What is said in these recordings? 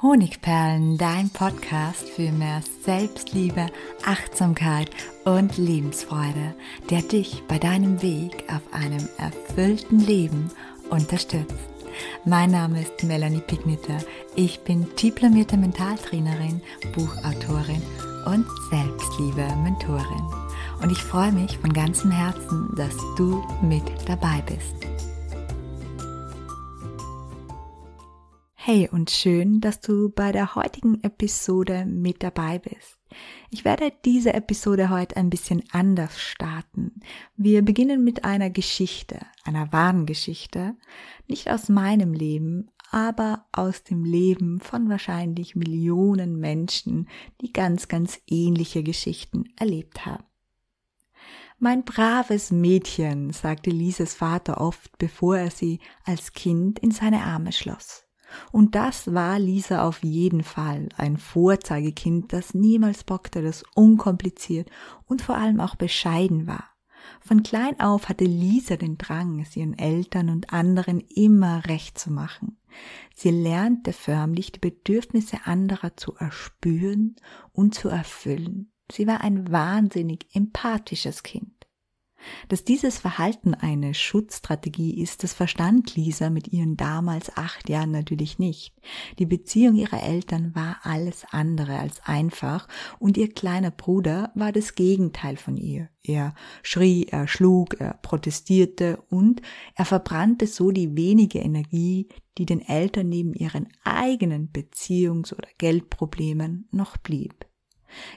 Honigperlen, dein Podcast für mehr Selbstliebe, Achtsamkeit und Lebensfreude, der dich bei deinem Weg auf einem erfüllten Leben unterstützt. Mein Name ist Melanie Pigniter. Ich bin diplomierte Mentaltrainerin, Buchautorin und Selbstliebe-Mentorin. Und ich freue mich von ganzem Herzen, dass du mit dabei bist. Hey und schön, dass du bei der heutigen Episode mit dabei bist. Ich werde diese Episode heute ein bisschen anders starten. Wir beginnen mit einer Geschichte, einer wahren Geschichte, nicht aus meinem Leben, aber aus dem Leben von wahrscheinlich Millionen Menschen, die ganz, ganz ähnliche Geschichten erlebt haben. Mein braves Mädchen, sagte Lises Vater oft, bevor er sie als Kind in seine Arme schloss. Und das war Lisa auf jeden Fall, ein Vorzeigekind, das niemals bockte, das unkompliziert und vor allem auch bescheiden war. Von klein auf hatte Lisa den Drang, es ihren Eltern und anderen immer recht zu machen. Sie lernte förmlich, die Bedürfnisse anderer zu erspüren und zu erfüllen. Sie war ein wahnsinnig empathisches Kind. Dass dieses Verhalten eine Schutzstrategie ist, das verstand Lisa mit ihren damals acht Jahren natürlich nicht. Die Beziehung ihrer Eltern war alles andere als einfach und ihr kleiner Bruder war das Gegenteil von ihr. Er schrie, er schlug, er protestierte und er verbrannte so die wenige Energie, die den Eltern neben ihren eigenen Beziehungs- oder Geldproblemen noch blieb.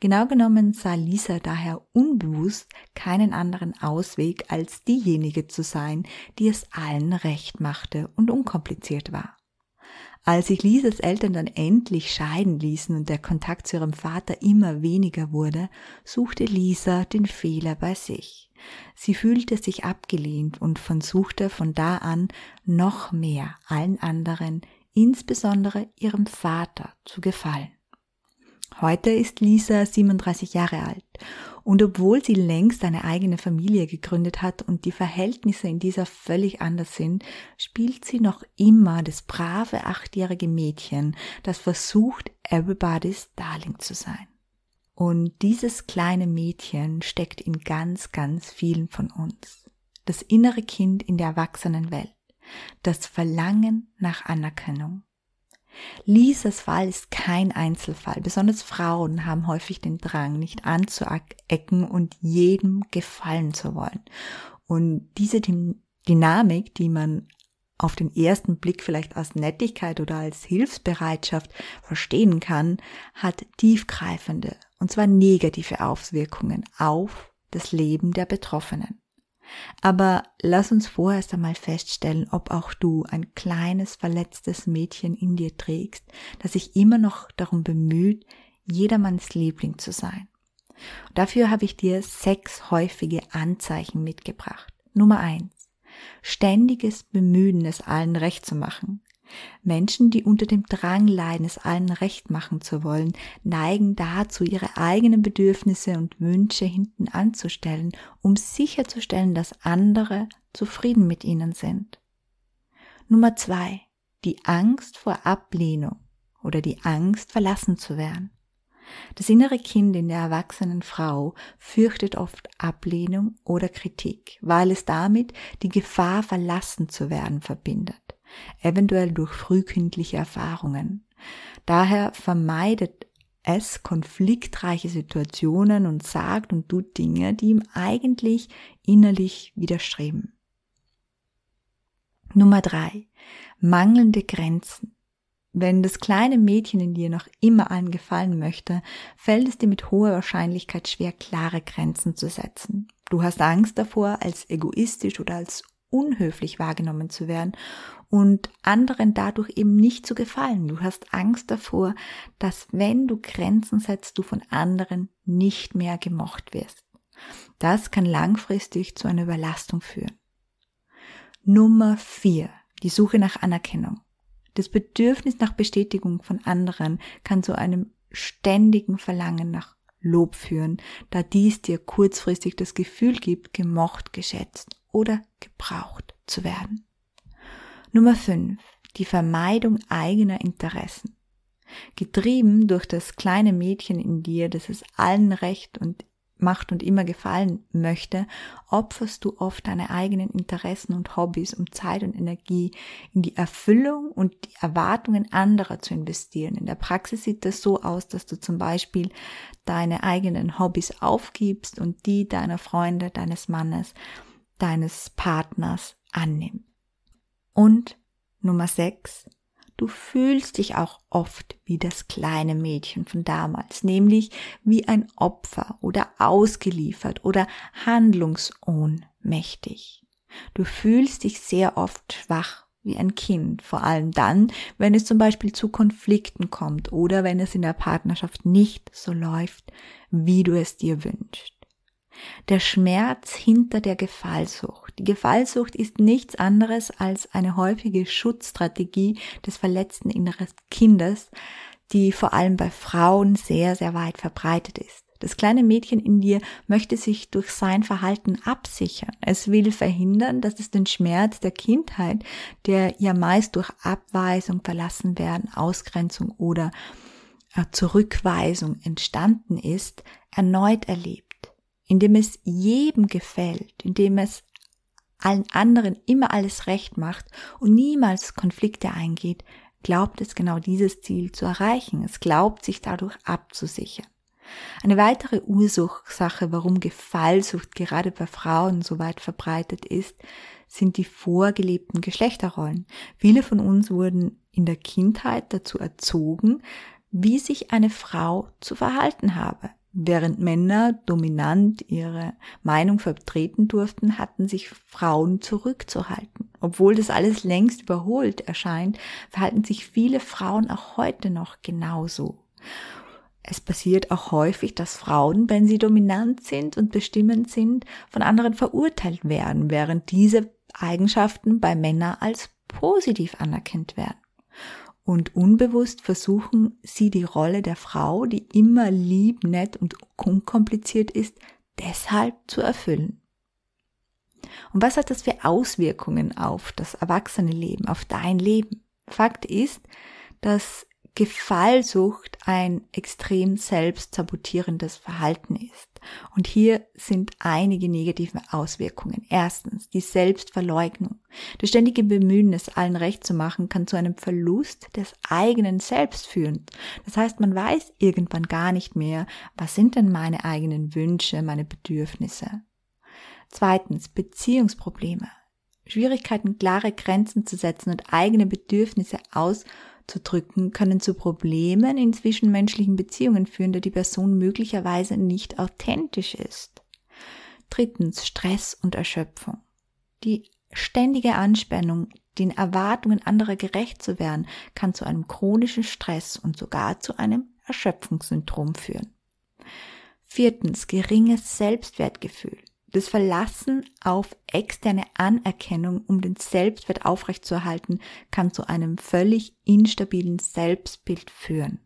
Genau genommen sah Lisa daher unbewusst keinen anderen Ausweg, als diejenige zu sein, die es allen recht machte und unkompliziert war. Als sich Lisas Eltern dann endlich scheiden ließen und der Kontakt zu ihrem Vater immer weniger wurde, suchte Lisa den Fehler bei sich. Sie fühlte sich abgelehnt und versuchte von da an noch mehr allen anderen, insbesondere ihrem Vater, zu gefallen. Heute ist Lisa 37 Jahre alt und obwohl sie längst eine eigene Familie gegründet hat und die Verhältnisse in dieser völlig anders sind, spielt sie noch immer das brave achtjährige Mädchen, das versucht, everybody's Darling zu sein. Und dieses kleine Mädchen steckt in ganz, ganz vielen von uns. Das innere Kind in der erwachsenen Welt. Das Verlangen nach Anerkennung. Lisas Fall ist kein Einzelfall. Besonders Frauen haben häufig den Drang, nicht anzuecken und jedem gefallen zu wollen. Und diese Dynamik, die man auf den ersten Blick vielleicht als Nettigkeit oder als Hilfsbereitschaft verstehen kann, hat tiefgreifende, und zwar negative Auswirkungen auf das Leben der Betroffenen. Aber lass uns vorerst einmal feststellen, ob auch du ein kleines verletztes Mädchen in dir trägst, das sich immer noch darum bemüht, jedermanns Liebling zu sein. Dafür habe ich dir sechs häufige Anzeichen mitgebracht. Nummer eins. Ständiges Bemühen, es allen recht zu machen. Menschen, die unter dem Drang leiden, es allen recht machen zu wollen, neigen dazu, ihre eigenen Bedürfnisse und Wünsche hinten anzustellen, um sicherzustellen, dass andere zufrieden mit ihnen sind. Nummer zwei. Die Angst vor Ablehnung oder die Angst, verlassen zu werden. Das innere Kind in der erwachsenen Frau fürchtet oft Ablehnung oder Kritik, weil es damit die Gefahr, verlassen zu werden, verbindet eventuell durch frühkindliche Erfahrungen. Daher vermeidet es konfliktreiche Situationen und sagt und tut Dinge, die ihm eigentlich innerlich widerstreben. Nummer drei: Mangelnde Grenzen. Wenn das kleine Mädchen in dir noch immer allen gefallen möchte, fällt es dir mit hoher Wahrscheinlichkeit schwer, klare Grenzen zu setzen. Du hast Angst davor, als egoistisch oder als unhöflich wahrgenommen zu werden und anderen dadurch eben nicht zu gefallen. Du hast Angst davor, dass wenn du Grenzen setzt, du von anderen nicht mehr gemocht wirst. Das kann langfristig zu einer Überlastung führen. Nummer vier: Die Suche nach Anerkennung. Das Bedürfnis nach Bestätigung von anderen kann zu einem ständigen Verlangen nach Lob führen, da dies dir kurzfristig das Gefühl gibt, gemocht, geschätzt oder gebraucht zu werden. Nummer 5. Die Vermeidung eigener Interessen. Getrieben durch das kleine Mädchen in dir, das es allen recht und macht und immer gefallen möchte, opferst du oft deine eigenen Interessen und Hobbys, um Zeit und Energie in die Erfüllung und die Erwartungen anderer zu investieren. In der Praxis sieht das so aus, dass du zum Beispiel deine eigenen Hobbys aufgibst und die deiner Freunde, deines Mannes, deines Partners annimmst. Und Nummer 6, du fühlst dich auch oft wie das kleine Mädchen von damals, nämlich wie ein Opfer oder ausgeliefert oder handlungsohnmächtig. Du fühlst dich sehr oft schwach wie ein Kind, vor allem dann, wenn es zum Beispiel zu Konflikten kommt oder wenn es in der Partnerschaft nicht so läuft, wie du es dir wünschst. Der Schmerz hinter der Gefallsucht. Die Gefallsucht ist nichts anderes als eine häufige Schutzstrategie des verletzten inneren Kindes, die vor allem bei Frauen sehr, sehr weit verbreitet ist. Das kleine Mädchen in dir möchte sich durch sein Verhalten absichern. Es will verhindern, dass es den Schmerz der Kindheit, der ja meist durch Abweisung, verlassen werden, Ausgrenzung oder äh, Zurückweisung entstanden ist, erneut erlebt in dem es jedem gefällt, in dem es allen anderen immer alles recht macht und niemals Konflikte eingeht, glaubt es genau dieses Ziel zu erreichen. Es glaubt sich dadurch abzusichern. Eine weitere Ursache, warum Gefallsucht gerade bei Frauen so weit verbreitet ist, sind die vorgelebten Geschlechterrollen. Viele von uns wurden in der Kindheit dazu erzogen, wie sich eine Frau zu verhalten habe. Während Männer dominant ihre Meinung vertreten durften, hatten sich Frauen zurückzuhalten. Obwohl das alles längst überholt erscheint, verhalten sich viele Frauen auch heute noch genauso. Es passiert auch häufig, dass Frauen, wenn sie dominant sind und bestimmend sind, von anderen verurteilt werden, während diese Eigenschaften bei Männern als positiv anerkannt werden und unbewusst versuchen sie die Rolle der Frau, die immer lieb, nett und unkompliziert ist, deshalb zu erfüllen. Und was hat das für Auswirkungen auf das erwachsene Leben, auf dein Leben? Fakt ist, dass Gefallsucht ein extrem selbstsabotierendes Verhalten ist. Und hier sind einige negative Auswirkungen. Erstens, die Selbstverleugnung. Das ständige Bemühen, es allen recht zu machen, kann zu einem Verlust des eigenen Selbst führen. Das heißt, man weiß irgendwann gar nicht mehr, was sind denn meine eigenen Wünsche, meine Bedürfnisse. Zweitens, Beziehungsprobleme. Schwierigkeiten, klare Grenzen zu setzen und eigene Bedürfnisse aus zu drücken, können zu Problemen in zwischenmenschlichen Beziehungen führen, da die Person möglicherweise nicht authentisch ist. Drittens Stress und Erschöpfung. Die ständige Anspannung, den Erwartungen anderer gerecht zu werden, kann zu einem chronischen Stress und sogar zu einem Erschöpfungssyndrom führen. Viertens geringes Selbstwertgefühl. Das Verlassen auf externe Anerkennung, um den Selbstwert aufrechtzuerhalten, kann zu einem völlig instabilen Selbstbild führen.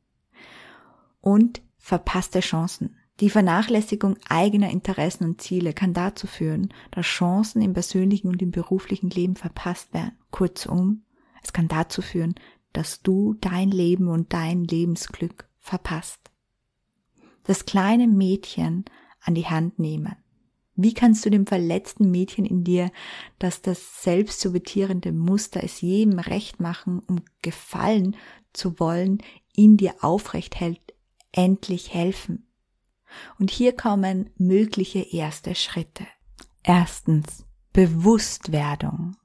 Und verpasste Chancen. Die Vernachlässigung eigener Interessen und Ziele kann dazu führen, dass Chancen im persönlichen und im beruflichen Leben verpasst werden. Kurzum, es kann dazu führen, dass du dein Leben und dein Lebensglück verpasst. Das kleine Mädchen an die Hand nehmen wie kannst du dem verletzten Mädchen in dir, dass das selbst sabotierende Muster es jedem recht machen, um gefallen zu wollen, in dir aufrecht hält, endlich helfen? Und hier kommen mögliche erste Schritte. Erstens, Bewusstwerdung.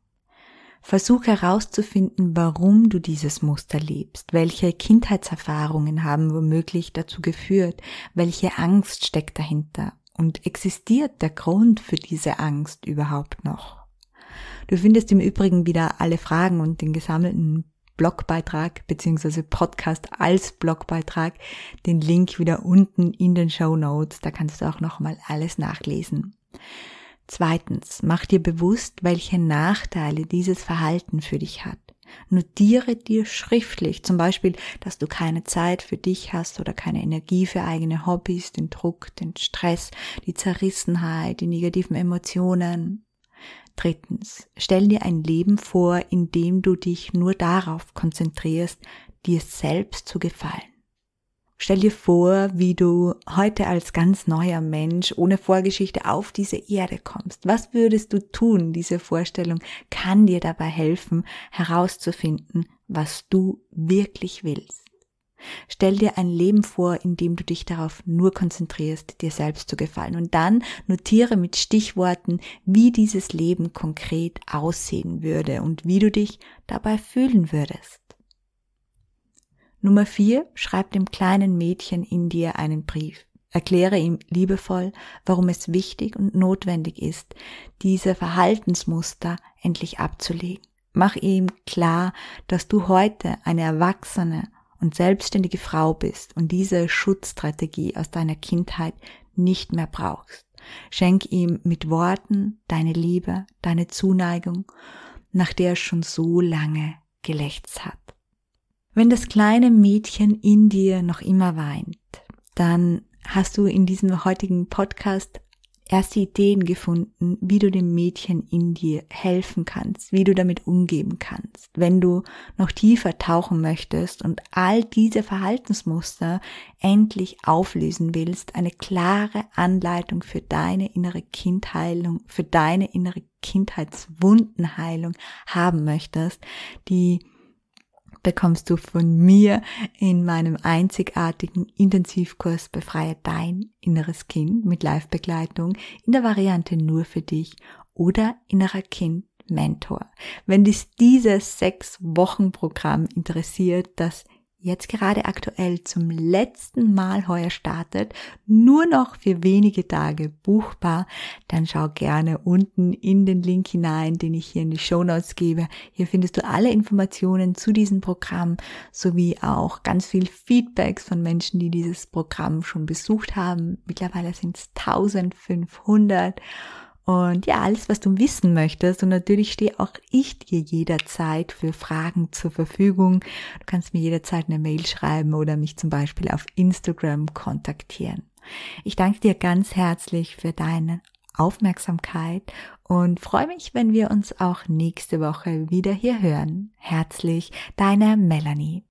Versuch herauszufinden, warum du dieses Muster lebst, welche Kindheitserfahrungen haben womöglich dazu geführt, welche Angst steckt dahinter, und existiert der Grund für diese Angst überhaupt noch? Du findest im Übrigen wieder alle Fragen und den gesammelten Blogbeitrag beziehungsweise Podcast als Blogbeitrag, den Link wieder unten in den Show Notes, da kannst du auch nochmal alles nachlesen. Zweitens, mach dir bewusst, welche Nachteile dieses Verhalten für dich hat. Notiere dir schriftlich, zum Beispiel, dass du keine Zeit für dich hast oder keine Energie für eigene Hobbys, den Druck, den Stress, die Zerrissenheit, die negativen Emotionen. Drittens, stell dir ein Leben vor, in dem du dich nur darauf konzentrierst, dir selbst zu gefallen. Stell dir vor, wie du heute als ganz neuer Mensch ohne Vorgeschichte auf diese Erde kommst. Was würdest du tun? Diese Vorstellung kann dir dabei helfen, herauszufinden, was du wirklich willst. Stell dir ein Leben vor, in dem du dich darauf nur konzentrierst, dir selbst zu gefallen. Und dann notiere mit Stichworten, wie dieses Leben konkret aussehen würde und wie du dich dabei fühlen würdest. Nummer vier, schreib dem kleinen Mädchen in dir einen Brief. Erkläre ihm liebevoll, warum es wichtig und notwendig ist, diese Verhaltensmuster endlich abzulegen. Mach ihm klar, dass du heute eine erwachsene und selbstständige Frau bist und diese Schutzstrategie aus deiner Kindheit nicht mehr brauchst. Schenk ihm mit Worten deine Liebe, deine Zuneigung, nach der er schon so lange gelächzt hat. Wenn das kleine Mädchen in dir noch immer weint, dann hast du in diesem heutigen Podcast erste Ideen gefunden, wie du dem Mädchen in dir helfen kannst, wie du damit umgeben kannst, wenn du noch tiefer tauchen möchtest und all diese Verhaltensmuster endlich auflösen willst, eine klare Anleitung für deine innere Kindheilung, für deine innere Kindheitswundenheilung haben möchtest, die bekommst du von mir in meinem einzigartigen Intensivkurs Befreie dein inneres Kind mit Live-Begleitung in der Variante nur für dich oder innerer Kind Mentor. Wenn dich dieses sechs Wochen Programm interessiert, das jetzt gerade aktuell zum letzten Mal heuer startet, nur noch für wenige Tage buchbar, dann schau gerne unten in den Link hinein, den ich hier in die Show Notes gebe. Hier findest du alle Informationen zu diesem Programm sowie auch ganz viel Feedbacks von Menschen, die dieses Programm schon besucht haben. Mittlerweile sind es 1500 und ja, alles, was du wissen möchtest. Und natürlich stehe auch ich dir jederzeit für Fragen zur Verfügung. Du kannst mir jederzeit eine Mail schreiben oder mich zum Beispiel auf Instagram kontaktieren. Ich danke dir ganz herzlich für deine Aufmerksamkeit und freue mich, wenn wir uns auch nächste Woche wieder hier hören. Herzlich, deine Melanie.